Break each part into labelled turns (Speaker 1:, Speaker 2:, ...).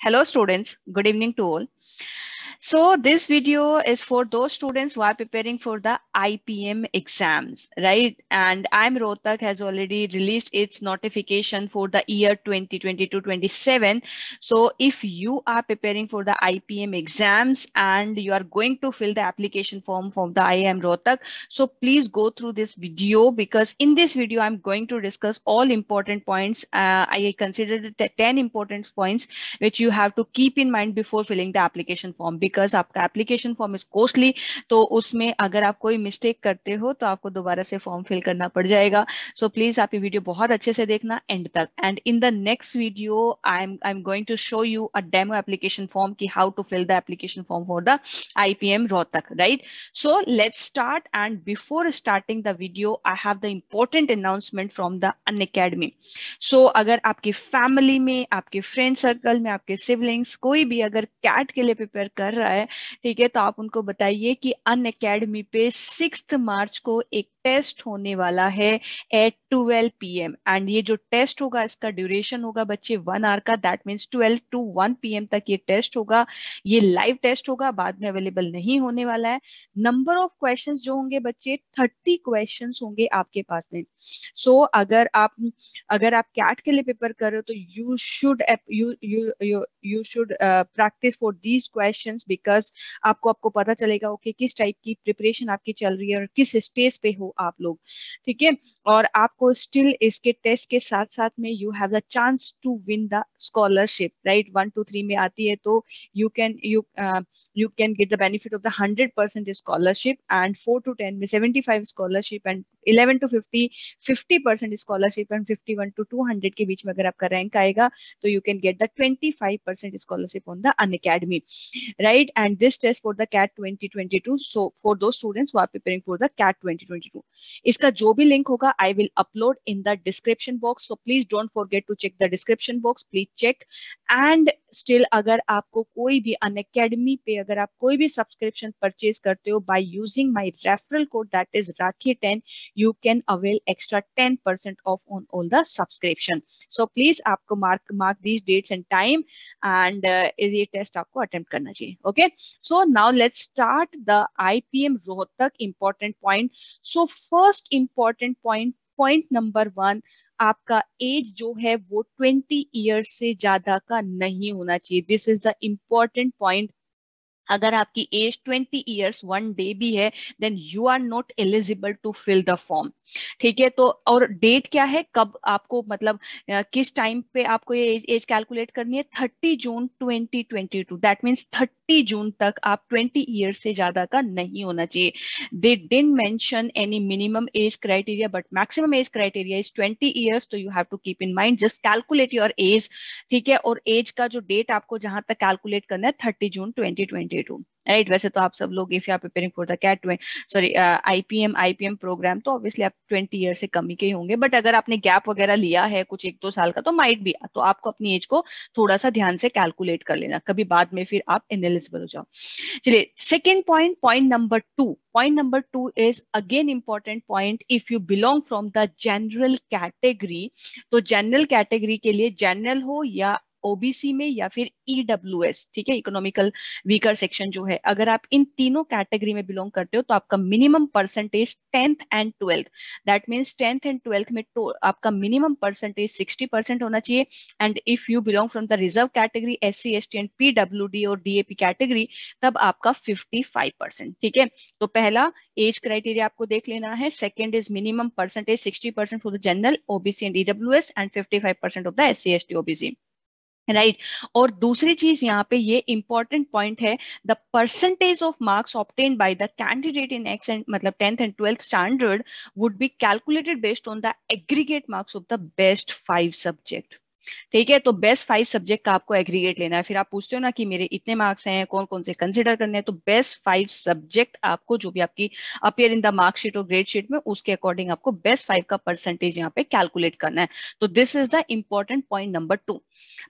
Speaker 1: Hello students, good evening to all. So this video is for those students who are preparing for the IPM exams, right? And I'm Rotak has already released its notification for the year 2022-27. So if you are preparing for the IPM exams and you are going to fill the application form for the IIM am Rotak, so please go through this video because in this video, I'm going to discuss all important points. Uh, I considered 10 important points which you have to keep in mind before filling the application form because आपका application form is costly तो उसमें अगर आप कोई mistake करते हो तो आपको दोबारा से फॉर्म फिल करना पड़ जाएगा सो so प्लीज आप ये वीडियो बहुत अच्छे से देखना एंड तक and in the next video I am I am going to show you a demo application form की how to fill the application form for the IPM right so So start and before starting the वीडियो आई हैव द the announcement from the Unacademy so अगर आपकी family में आपके friend circle में आपके सिबलिंग्स कोई भी अगर कैट के लिए प्रिपेयर कर रहा है ठीक है तो आप उनको बताइए कि अन अकेडमी पे सिक्स मार्च को एक टेस्ट होने वाला है at twelve P M and ये जो टेस्ट होगा इसका ड्यूरेशन होगा बच्चे वन आवर का that means twelve to one P M तक ये टेस्ट होगा ये लाइव टेस्ट होगा बाद में अवेलेबल नहीं होने वाला है नंबर ऑफ क्वेश्चन जो होंगे बच्चे थर्टी क्वेश्चन होंगे आपके पास में सो so, अगर आप अगर आप कैट के लिए पेपर कर रहे हो तो you should you should practice for these question because आपको आपको पता चलेगा ओके okay, किस टाइप की प्रिपरेशन आपकी चल रही है और किस स्टेज पे हो आप लोग ठीक है और आपको स्टिल इसके टेस्ट के साथ साथ में you have the chance to win the scholarship right one to three में आती है तो you can you you can get the benefit of the hundred percent scholarship and four to ten में seventy five scholarship and eleven to fifty fifty percent scholarship and fifty one to two hundred के बीच में अगर आपका rank आएगा तो you can get the twenty five percent scholarship on the Unacademy right and this test for the CAT twenty twenty two so for those students who are preparing for the CAT twenty twenty two इसका जो भी link होगा I will upload in the description box so please don't forget to check the description box please check and still अगर आपको कोई भी अन academy पे अगर आप कोई भी सब्सक्रिप्शन परचेज करते हो by using my referral code that is Rakhi ten you can avail extra ten percent off on all the subscription so please आपको mark mark these dates and time and is ये test आपको attempt करना चाहिए okay so now let's start the I P M Rohtak important point so first important point point number one आपका age जो है वो twenty years से ज्यादा का नहीं होना चाहिए this is the important point अगर आपकी age twenty years one day भी है then you are not eligible to fill the form ठीक है तो और डेट क्या है कब आपको मतलब किस टाइम पे आपको ये एज एज कैलकुलेट करनी है thirty June twenty twenty two that means thirty June तक आप ट्वेंटी ईयर से ज्यादा का नहीं होना चाहिए they didn't mention any minimum age criteria but maximum age criteria is twenty years तो you have to keep in mind just calculate your age ठीक है और एज का जो डेट आपको जहां तक कैलकुलेट करना है thirty June twenty twenty two right वैसे तो आप सब लोग if you are preparing for the CAT sorry IPM IPM programme तो ऑब्वियसली आप ट्वेंटी ईयर से कमी के ही होंगे बट अगर आपने गैप वगैरह लिया है कुछ एक दो साल का तो माइट भी तो आपको अपनी एज को थोड़ा सा ध्यान से कैलकुलेट कर लेना कभी बाद में फिर आप इनएलिजिबल हो जाओ चलिए second point point number two point number two is again important point if you belong from the general category तो जनरल कैटेगरी के लिए जनरल हो या ओबीसी में या फिर ईडब्ल्यू e ठीक है इकोनॉमिकल वीकर सेक्शन जो है अगर आप इन तीनों कैटेगरी में बिलोंग करते हो तो आपका minimum percentage tenth and twelfth that means tenth and twelfth में तो आपका मिनिमम परसेंटेज सिक्सटी होना चाहिए and if you belong from the reserve category S C S T and PW और डीएपी कैटेगरी तब आपका फिफ्टी ठीक है तो पहला एज क्राइटेरिया आपको देख लेना है second is minimum percentage sixty percent for the general OBC and EWS and fifty five percent of the S C S T OBC right right. और दूसरी चीज यहाँ पे ये इंपॉर्टेंट पॉइंट है the percentage of marks obtain by the candidate in X and मतलब tenth and twelfth standard would be calculated based on the aggregate marks of the best five subject ठीक है तो बेस्ट फाइव सब्जेक्ट का आपको aggregate लेना है फिर आप पूछते हो ना कि मेरे इतने मार्क्स हैं कौन कौन से कंसिडर करने हैं तो बेस्ट फाइव सब्जेक्ट आपको जो भी आपकी अपियर इन द मार्क्सिट और ग्रेड शीट में उसके अकॉर्डिंग आपको बेस्ट फाइव का परसेंटेज यहाँ पे कैलकुलेट करना है तो this is the important point number two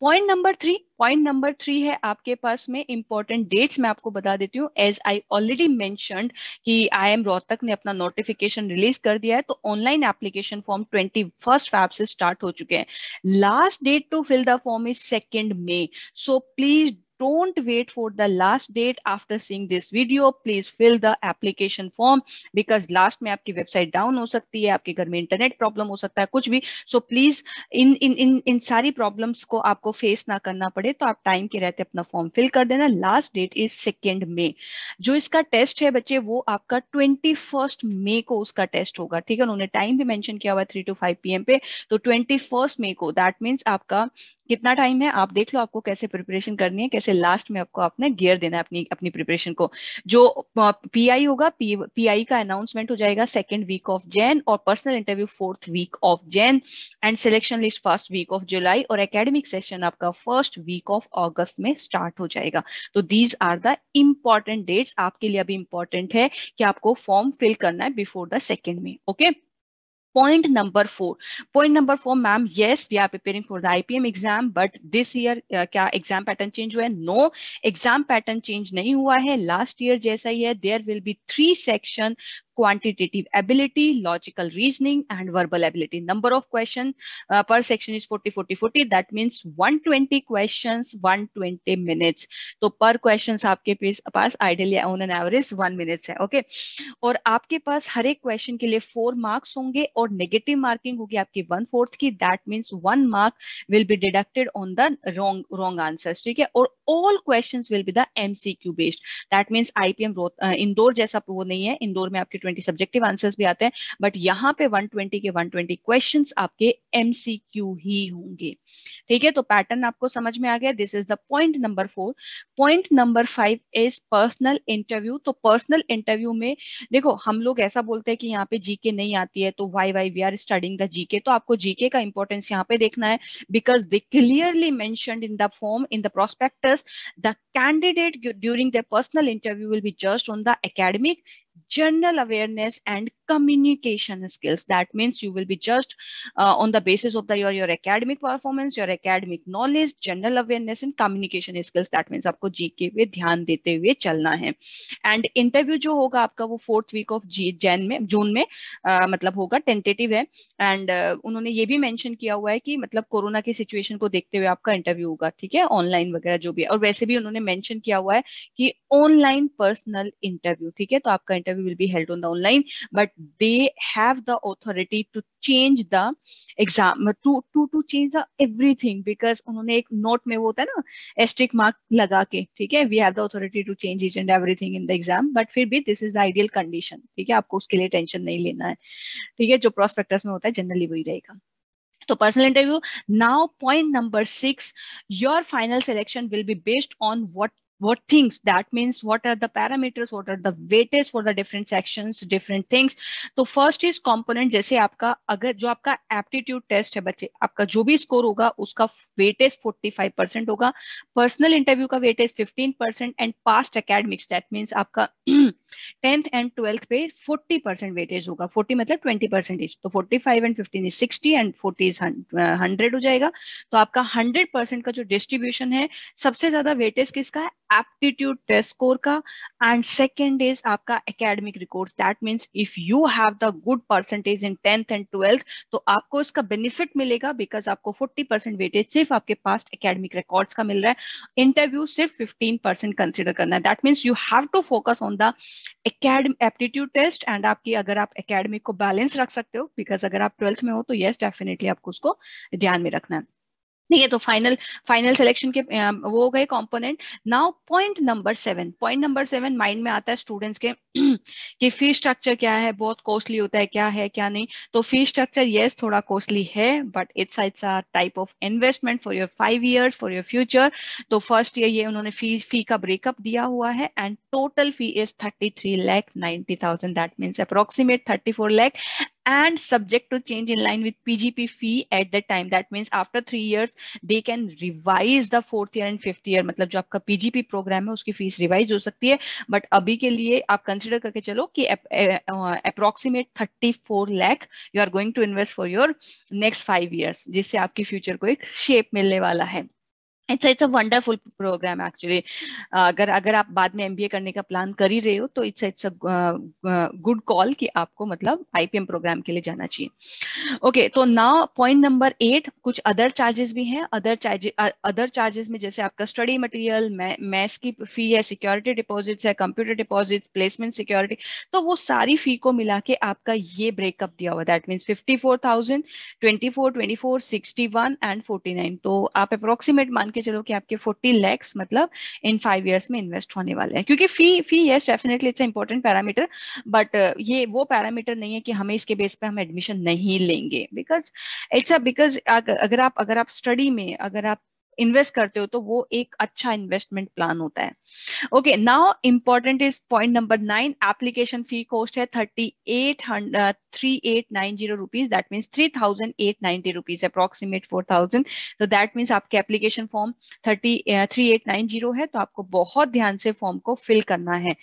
Speaker 1: point number three point number three है आपके पास में इंपॉर्टेंट डेट्स मैं आपको बता देती हूँ एज आई ऑलरेडी मैंशन कि आई एम रोहतक ने अपना नोटिफिकेशन रिलीज कर दिया है तो online application form twenty first Feb से स्टार्ट हो चुके हैं last date to fill the form is second May so please don't wait for the last date after seeing this video please fill the application form because last में आपकी website down हो सकती है आपके घर में इंटरनेट प्रॉब्लम हो सकता है कुछ भी सो प्लीज इन इन इन इन सारी प्रॉब्लम्स को आपको फेस ना करना पड़े तो आप टाइम के रहते अपना फॉर्म फिल कर देना last date is second May जो इसका टेस्ट है बच्चे वो आपका ट्वेंटी फर्स्ट मे को उसका टेस्ट होगा ठीक है उन्होंने टाइम भी मैंशन किया हुआ है थ्री टू फाइव पी पे तो ट्वेंटी फर्स्ट मे को दैट मीन्स आपका कितना टाइम है आप देख लो आपको कैसे प्रिपरेशन करनी है कैसे लास्ट में आपको आपने गियर देना है अपनी अपनी प्रिपरेशन को जो पीआई होगा पीआई का अनाउंसमेंट हो जाएगा सेकेंड वीक ऑफ जैन और personal interview fourth week of Jan and selection list first week of July और एकेडमिक सेशन आपका फर्स्ट वीक ऑफ ऑगस्ट में स्टार्ट हो जाएगा तो these are the important dates आपके लिए अभी इंपॉर्टेंट है कि आपको फॉर्म फिल करना है बिफोर द सेकेंड में okay okay? Point number 4 Point number 4 ma'am. Yes, we are preparing for the IPM exam, but this year uh, kya exam pattern change hua hai No, exam pattern change nahi hua hai Last year jaisa hi hai There will be three section quantitative ability, logical reasoning, and verbal ability. Number of questions uh, per section is 40, 40, 40. That means 120 questions, 120 minutes. तो पर question आपके पास ideally on an average one minutes है okay okay? और आपके पास हर एक question के लिए फोर मार्क्स होंगे और नेगेटिव मार्किंग होगी आपकी वन फोर्थ की that means one mark will be deducted on the wrong wrong answer ठीक है और all question will be the MCQ based that means IPM Indore जैसा वो नहीं है इंदौर में आपके 120 सब्जेक्टिव आंसर्स भी आते हैं बट यहाँ पे 120 के 120 क्वेश्चंस आपके एमसीक्यू ही होंगे ठीक है तो पैटर्न आपको समझ में आ गया this is the point number four point number five is personal interview तो पर्सनल इंटरव्यू में देखो हम लोग ऐसा बोलते हैं कि यहाँ पे जीके नहीं आती है तो why why we are studying the GK तो आपको जीके का इंपॉर्टेंस यहाँ पे देखना है because they clearly mentioned in the form in the prospectus the candidate during the personal interview will be just on the academic general awareness and communication skills that means you will be just uh, on the basis of the your your academic performance your academic knowledge general awareness and communication skills that means aapko gk pe dhyan dete hue chalna hai and interview jo hoga aapka wo fourth week of jan mein june mein uh, matlab hoga tentative hai and uh, unhone ye bhi mention kiya hua hai ki matlab corona ki situation ko dekhte hue aapka interview hoga theek hai online wagera jo bhi hai aur वैसे भी उन्होंने mention किया हुआ है कि online personal interview ठीक है तो आपका interview will be held on the online but they have the authority to change the exam to to to change the everything because उन्होंने एक नोट में वो होता है ना एस्ट्रिक मार्क लगा के ठीक है we have the authority to change each and everything in the exam but फिर भी दिस इज आइडियल कंडीशन ठीक है आपको उसके लिए टेंशन नहीं लेना है ठीक है जो प्रोस्पेक्टस में होता है जनरली वही रहेगा तो personal interview now point number six your final selection will be based on what what things that means what are the parameters what are the weightage for the different sections different things तो first is component जैसे आपका अगर जो आपका aptitude test है बच्चे आपका जो भी score होगा उसका weightage 45% होगा personal interview का weightage 15% and past academics that means आपका टेंथ एंड ट्वेल्थ पे 40 परसेंट वेटेज होगा 40 मतलब 20 परसेंटेज तो 45 एंड 15 इज 60 एंड 40 इज 100 हो जाएगा तो आपका 100 परसेंट का जो डिस्ट्रीब्यूशन है सबसे ज्यादा वेटेज किसका है एप्टीट्यूड टेस्ट स्कोर का एंड सेकेंड इज आपका academic record that means if you have the good percentage in tenth and twelfth तो आपको इसका बेनिफिट मिलेगा बिकॉज आपको 40 परसेंट वेटेज सिर्फ आपके पास एकेडमिक रिकॉर्ड्स का मिल रहा है इंटरव्यू सिर्फ 15 परसेंट कंसिडर करना है that means you have to focus on the academic aptitude test and आपकी अगर आप एकेडमिक को बैलेंस रख सकते हो बिकॉज अगर आप ट्वेल्थ में हो तो येस yes, डेफिनेटली आपको उसको ध्यान में रखना है ठीक है तो फाइनल फाइनल सिलेक्शन के वो हो गए component now point number seven point number seven mind में आता है स्टूडेंट्स के कि फी स्ट्रक्चर क्या है बहुत कॉस्टली होता है क्या है क्या नहीं तो फी स्ट्रक्चर येस थोड़ा कॉस्टली है but it's it's our type of investment for your five years for your future तो फर्स्ट ईयर ये उन्होंने फी फी का ब्रेकअप दिया हुआ है and total fee is thirty three lakh ninety thousand that means approximate thirty four lakh and subject to change in line with PGP fee at the time. That means after three years, they can revise the fourth year and fifth year. मतलब जो आपका PGP programme है उसकी fees revise हो सकती है but अभी के लिए आप कंसिडर करके चलो कि approximate thirty four lakh you are going to invest for your next five years जिससे आपकी फ्यूचर को एक शेप मिलने वाला है it's it's a wonderful programme actually अगर अगर आप बाद में एमबीए करने का प्लान कर ही रहे हो तो it's it's a good call कि आपको मतलब आईपीएम प्रोग्राम के लिए जाना चाहिए ओके तो नाउ पॉइंट नंबर एट कुछ अदर चार्जेस भी हैं अदर चार्जेस अदर चार्जेस में जैसे आपका स्टडी मटेरियल मैथ्स की फी है सिक्योरिटी डिपॉजिट्स है कंप्यूटर डिपॉजिट प्लेसमेंट सिक्योरिटी तो वो सारी फी को मिला के आपका ये ब्रेकअप दिया हुआ that means fifty four thousand twenty four twenty four sixty one and forty nine तो आप अप्रोक्सीमेट मान के के चलो कि आपके 40 लैक्स मतलब इन फाइव ईयर्स में इन्वेस्ट होने वाले हैं क्योंकि fee fee yes definitely it's important parameter but ये वो पैरामीटर नहीं है कि हमें इसके बेस पे हम एडमिशन नहीं लेंगे बिकॉज इट्स बिकॉज अगर आप अगर आप स्टडी में अगर आप इन्वेस्ट करते हो तो वो एक अच्छा इन्वेस्टमेंट प्लान होता है okay now important is point number nine application fee cost है thirty eight hundred three eight nine zero rupees that means three thousand eight ninety rupees approximate four thousand तो दैट मीन्स आपके application form thirty three eight nine zero है तो आपको बहुत ध्यान से form को फिल करना है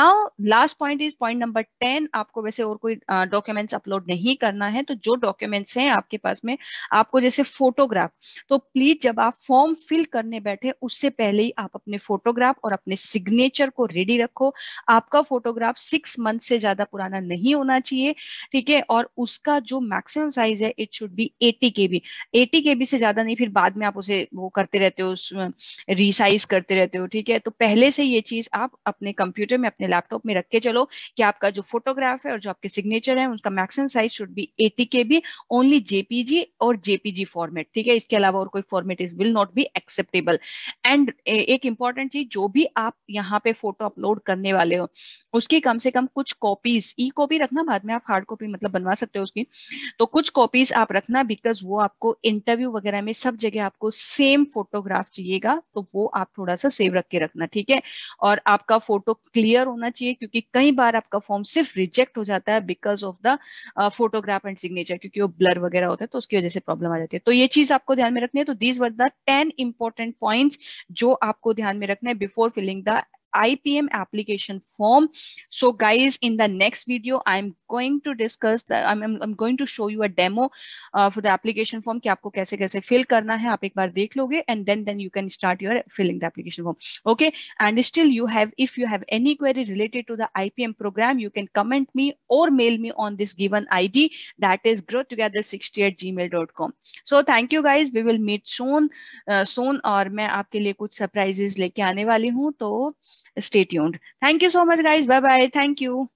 Speaker 1: now last point is point number ten आपको वैसे और कोई डॉक्यूमेंट्स uh, अपलोड नहीं करना है तो जो डॉक्यूमेंट्स हैं आपके पास में आपको जैसे फोटोग्राफ तो प्लीज जब आप फॉर्म फॉर्म फिल करने बैठे उससे पहले ही आप अपने फोटोग्राफ और अपने सिग्नेचर को रेडी रखो आपका फोटोग्राफ सिक्स मंथ से ज्यादा पुराना नहीं होना चाहिए ठीक है और उसका जो मैक्सिमम साइज है it should be eighty K B eighty K B से ज्यादा नहीं फिर बाद में आप उसे वो करते रहते हो रिसाइज करते रहते हो ठीक है तो पहले से ये चीज आप अपने कंप्यूटर में अपने लैपटॉप में रख के चलो कि आपका जो फोटोग्राफ है और जो आपके सिग्नेचर है उसका maximum size should be eighty K B only JPG और जेपीजी फॉर्मेट ठीक है इसके अलावा और कोई format is will not be acceptable and एक इंपॉर्टेंट चीज जो भी आप यहाँ पे फोटो अपलोड करने वाले हो उसकी कम से कम कुछ कॉपीज ई कॉपी रखना बाद में आप हार्ड कॉपी मतलब बनवा सकते हो उसकी तो कुछ कॉपीज आप रखना बिकॉज वो आपको इंटरव्यू वगैरह में सब जगह आपको सेम फोटोग्राफ चाहिएगा तो वो आप थोड़ा सा सेव रख के रखना ठीक है और आपका फोटो क्लियर होना चाहिए क्योंकि कई बार आपका फॉर्म सिर्फ रिजेक्ट हो जाता है because of the photograph and signature क्योंकि वो ब्लर वगैरह होता है तो उसकी वजह से प्रॉब्लम आ जाती है तो ये चीज आपको ध्यान में रखनी है तो these were the ten important point जो आपको ध्यान में रखना है before filling the IPM application form. So guys, in the next video, I'm going to discuss that I'm, I'm, I'm going to show you a demo uh, for the application form कि आपको कैसे कैसे fill करना है आप एक बार देख लोगे and then then you can start your filling the application form. Okay, and still you have if you have any query related to the IPM program, you can comment me or mail me on this given ID that is growtogether60 at gmail.com. So thank you guys. We will meet soon. Uh, soon और मैं आपके लिए कुछ surprises लेके आने वाली हूँ तो stay tuned. Thank you so much, guys. Bye bye. Thank you.